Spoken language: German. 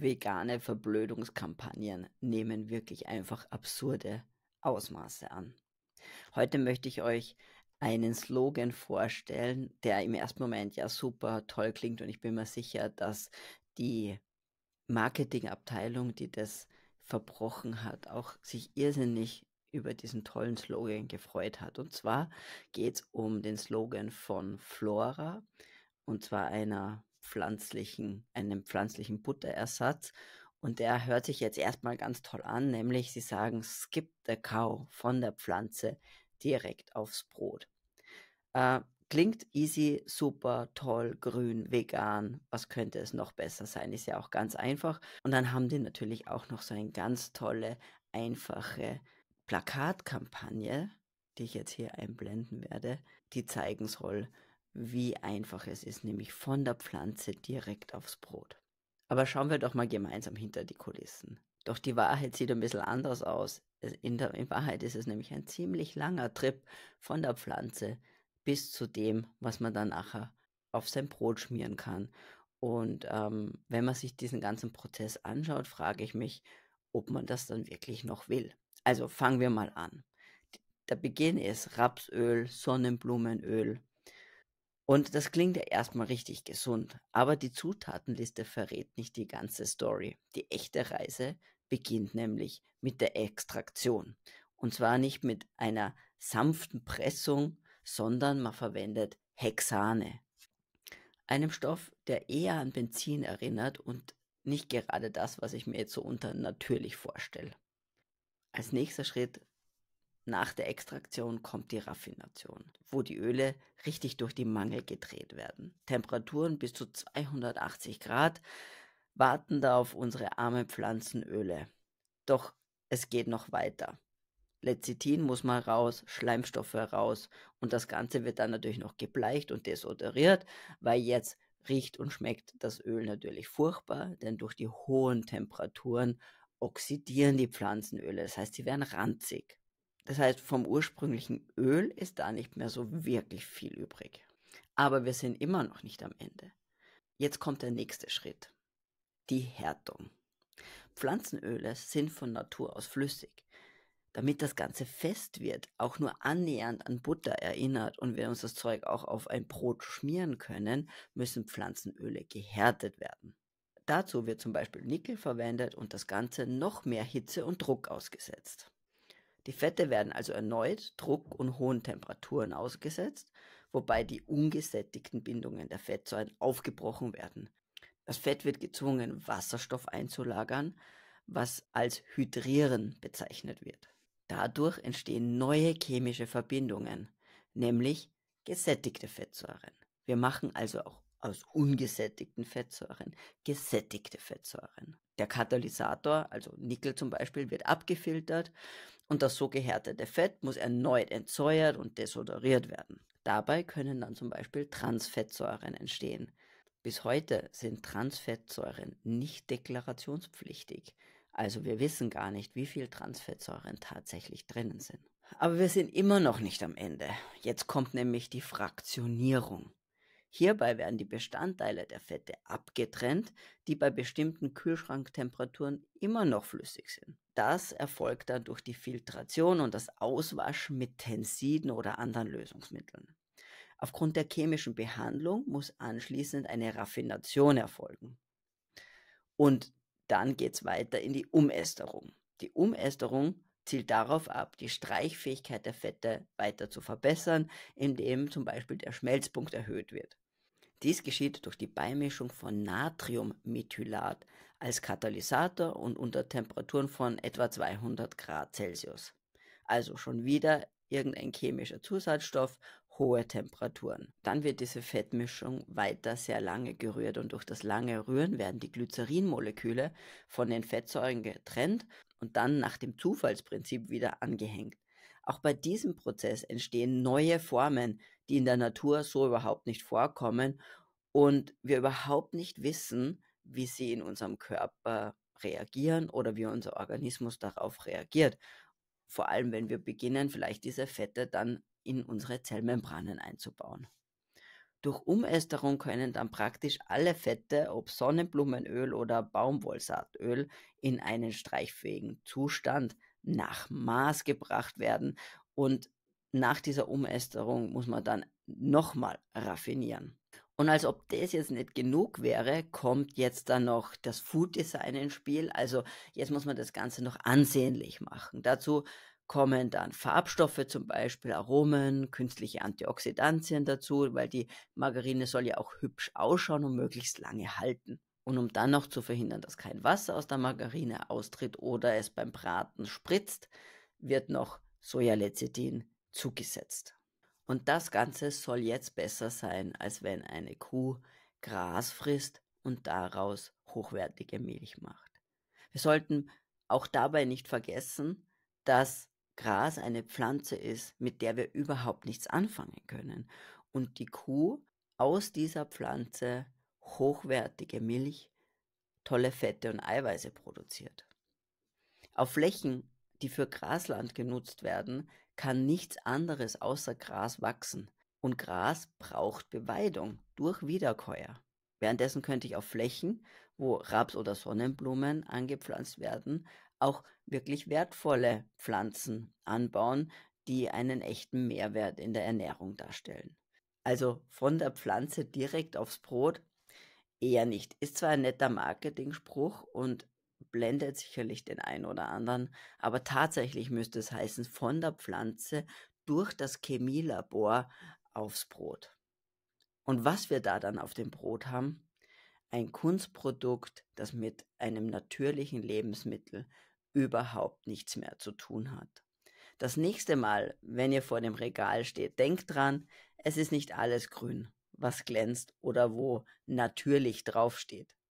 Vegane Verblödungskampagnen nehmen wirklich einfach absurde Ausmaße an. Heute möchte ich euch einen Slogan vorstellen, der im ersten Moment ja super toll klingt und ich bin mir sicher, dass die Marketingabteilung, die das verbrochen hat, auch sich irrsinnig über diesen tollen Slogan gefreut hat. Und zwar geht es um den Slogan von Flora, und zwar einer pflanzlichen, einen pflanzlichen Butterersatz. Und der hört sich jetzt erstmal ganz toll an, nämlich sie sagen Skip the Cow von der Pflanze direkt aufs Brot. Äh, klingt easy, super, toll, grün, vegan. Was könnte es noch besser sein? Ist ja auch ganz einfach. Und dann haben die natürlich auch noch so eine ganz tolle, einfache Plakatkampagne, die ich jetzt hier einblenden werde, die zeigen soll, wie einfach es ist, nämlich von der Pflanze direkt aufs Brot. Aber schauen wir doch mal gemeinsam hinter die Kulissen. Doch die Wahrheit sieht ein bisschen anders aus. In, der, in Wahrheit ist es nämlich ein ziemlich langer Trip von der Pflanze bis zu dem, was man dann nachher auf sein Brot schmieren kann. Und ähm, wenn man sich diesen ganzen Prozess anschaut, frage ich mich, ob man das dann wirklich noch will. Also fangen wir mal an. Der Beginn ist Rapsöl, Sonnenblumenöl, und das klingt ja erstmal richtig gesund, aber die Zutatenliste verrät nicht die ganze Story. Die echte Reise beginnt nämlich mit der Extraktion. Und zwar nicht mit einer sanften Pressung, sondern man verwendet Hexane. Einem Stoff, der eher an Benzin erinnert und nicht gerade das, was ich mir jetzt so unter natürlich vorstelle. Als nächster Schritt nach der Extraktion kommt die Raffination, wo die Öle richtig durch die Mangel gedreht werden. Temperaturen bis zu 280 Grad warten da auf unsere armen Pflanzenöle. Doch es geht noch weiter. Lecithin muss mal raus, Schleimstoffe raus und das Ganze wird dann natürlich noch gebleicht und desodoriert, weil jetzt riecht und schmeckt das Öl natürlich furchtbar, denn durch die hohen Temperaturen oxidieren die Pflanzenöle, das heißt, sie werden ranzig. Das heißt, vom ursprünglichen Öl ist da nicht mehr so wirklich viel übrig. Aber wir sind immer noch nicht am Ende. Jetzt kommt der nächste Schritt. Die Härtung. Pflanzenöle sind von Natur aus flüssig. Damit das Ganze fest wird, auch nur annähernd an Butter erinnert und wir uns das Zeug auch auf ein Brot schmieren können, müssen Pflanzenöle gehärtet werden. Dazu wird zum Beispiel Nickel verwendet und das Ganze noch mehr Hitze und Druck ausgesetzt. Die Fette werden also erneut Druck und hohen Temperaturen ausgesetzt, wobei die ungesättigten Bindungen der Fettsäuren aufgebrochen werden. Das Fett wird gezwungen, Wasserstoff einzulagern, was als Hydrieren bezeichnet wird. Dadurch entstehen neue chemische Verbindungen, nämlich gesättigte Fettsäuren. Wir machen also auch aus ungesättigten Fettsäuren gesättigte Fettsäuren. Der Katalysator, also Nickel zum Beispiel, wird abgefiltert und das so gehärtete Fett muss erneut entsäuert und desodoriert werden. Dabei können dann zum Beispiel Transfettsäuren entstehen. Bis heute sind Transfettsäuren nicht deklarationspflichtig. Also wir wissen gar nicht, wie viel Transfettsäuren tatsächlich drinnen sind. Aber wir sind immer noch nicht am Ende. Jetzt kommt nämlich die Fraktionierung. Hierbei werden die Bestandteile der Fette abgetrennt, die bei bestimmten Kühlschranktemperaturen immer noch flüssig sind. Das erfolgt dann durch die Filtration und das Auswaschen mit Tensiden oder anderen Lösungsmitteln. Aufgrund der chemischen Behandlung muss anschließend eine Raffination erfolgen. Und dann geht es weiter in die Umesterung. Die Umesterung zielt darauf ab, die Streichfähigkeit der Fette weiter zu verbessern, indem zum Beispiel der Schmelzpunkt erhöht wird. Dies geschieht durch die Beimischung von Natriummethylat als Katalysator und unter Temperaturen von etwa 200 Grad Celsius. Also schon wieder irgendein chemischer Zusatzstoff hohe Temperaturen. Dann wird diese Fettmischung weiter sehr lange gerührt und durch das lange Rühren werden die Glycerinmoleküle von den Fettsäuren getrennt und dann nach dem Zufallsprinzip wieder angehängt. Auch bei diesem Prozess entstehen neue Formen, die in der Natur so überhaupt nicht vorkommen und wir überhaupt nicht wissen, wie sie in unserem Körper reagieren oder wie unser Organismus darauf reagiert. Vor allem, wenn wir beginnen, vielleicht diese Fette dann in unsere Zellmembranen einzubauen. Durch Umesterung können dann praktisch alle Fette, ob Sonnenblumenöl oder Baumwollsaatöl, in einen streichfähigen Zustand nach Maß gebracht werden und nach dieser Umesterung muss man dann nochmal raffinieren. Und als ob das jetzt nicht genug wäre, kommt jetzt dann noch das Food Design ins Spiel. Also jetzt muss man das Ganze noch ansehnlich machen. Dazu kommen dann Farbstoffe, zum Beispiel Aromen, künstliche Antioxidantien dazu, weil die Margarine soll ja auch hübsch ausschauen und möglichst lange halten. Und um dann noch zu verhindern, dass kein Wasser aus der Margarine austritt oder es beim Braten spritzt, wird noch Sojalecithin zugesetzt. Und das Ganze soll jetzt besser sein, als wenn eine Kuh Gras frisst und daraus hochwertige Milch macht. Wir sollten auch dabei nicht vergessen, dass Gras eine Pflanze ist, mit der wir überhaupt nichts anfangen können und die Kuh aus dieser Pflanze hochwertige Milch, tolle Fette und Eiweiße produziert. Auf Flächen, die für Grasland genutzt werden, kann nichts anderes außer Gras wachsen. Und Gras braucht Beweidung durch Wiederkäuer. Währenddessen könnte ich auf Flächen, wo Raps oder Sonnenblumen angepflanzt werden, auch wirklich wertvolle Pflanzen anbauen, die einen echten Mehrwert in der Ernährung darstellen. Also von der Pflanze direkt aufs Brot eher nicht. Ist zwar ein netter Marketingspruch und blendet sicherlich den einen oder anderen, aber tatsächlich müsste es heißen, von der Pflanze durch das Chemielabor aufs Brot. Und was wir da dann auf dem Brot haben, ein Kunstprodukt, das mit einem natürlichen Lebensmittel überhaupt nichts mehr zu tun hat. Das nächste Mal, wenn ihr vor dem Regal steht, denkt dran, es ist nicht alles grün, was glänzt oder wo natürlich draufsteht.